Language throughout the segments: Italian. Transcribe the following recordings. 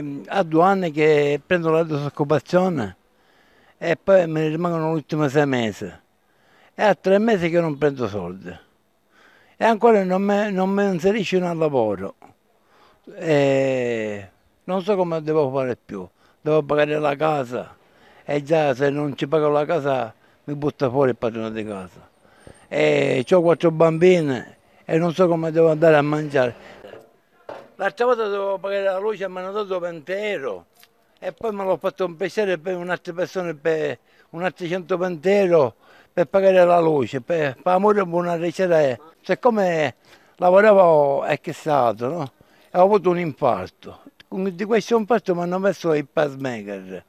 Ehm, ha due anni che prendo la disoccupazione e poi mi rimangono gli ultimi sei mesi. E a tre mesi che non prendo soldi. E ancora non mi, non mi inserisce nel lavoro. E non so come devo fare più. Devo pagare la casa. E già se non ci pago la casa mi butta fuori il padrone di casa. E ho quattro bambine e non so come devo andare a mangiare. L'altra volta dovevo pagare la luce e mi hanno dato 20 euro. E poi me l'ho fatto un piacere per un'altra persona, per un altro 120 euro per pagare la luce, per, per amore buona ricetta. Siccome lavoravo e che stato, no? E ho avuto un infarto. Di questo infarto mi hanno messo il pacemaker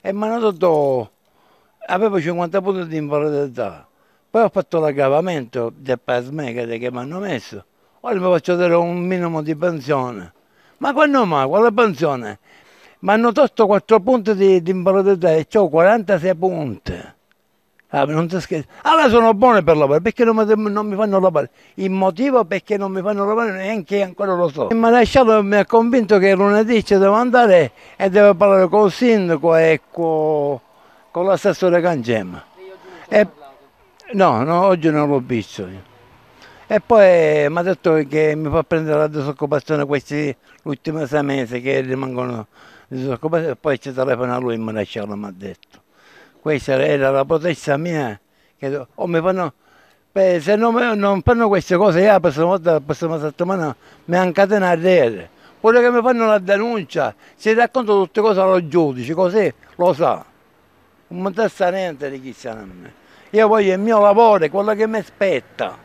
e mi hanno dato, avevo 50 punti di invalidità. Poi ho fatto l'aggravamento del pacemaker che mi hanno messo ora mi faccio dare un minimo di pensione. Ma quando mai? Quale pensione? Mi hanno tolto 4 punti di, di imbarazzata e ho 46 punti. Ah, non ti scherzo. Allora sono buone per lavorare, perché non mi, non mi, fanno lavorare? Il motivo perché non mi fanno lavorare neanche ancora lo so. Il ha mi ha convinto che lunedì ci devo andare e devo parlare con il sindaco e co, con l'assessore Cangema. E, no, no, oggi non l'ho visto io. E poi mi ha detto che mi fa prendere la disoccupazione questi ultimi sei mesi che rimangono disoccupati e poi ci telefona lui e mi lascia mi ha detto. Questa era la protesta mia, che o mi fanno Beh, se non, non, fanno queste cose io la prossima volta, la prossima settimana mi hanno a rete. Pure che mi fanno la denuncia, si racconta tutte cose allo giudice, così lo sa. Non mi interessa niente di chi sa Io voglio il mio lavoro, quello che mi aspetta.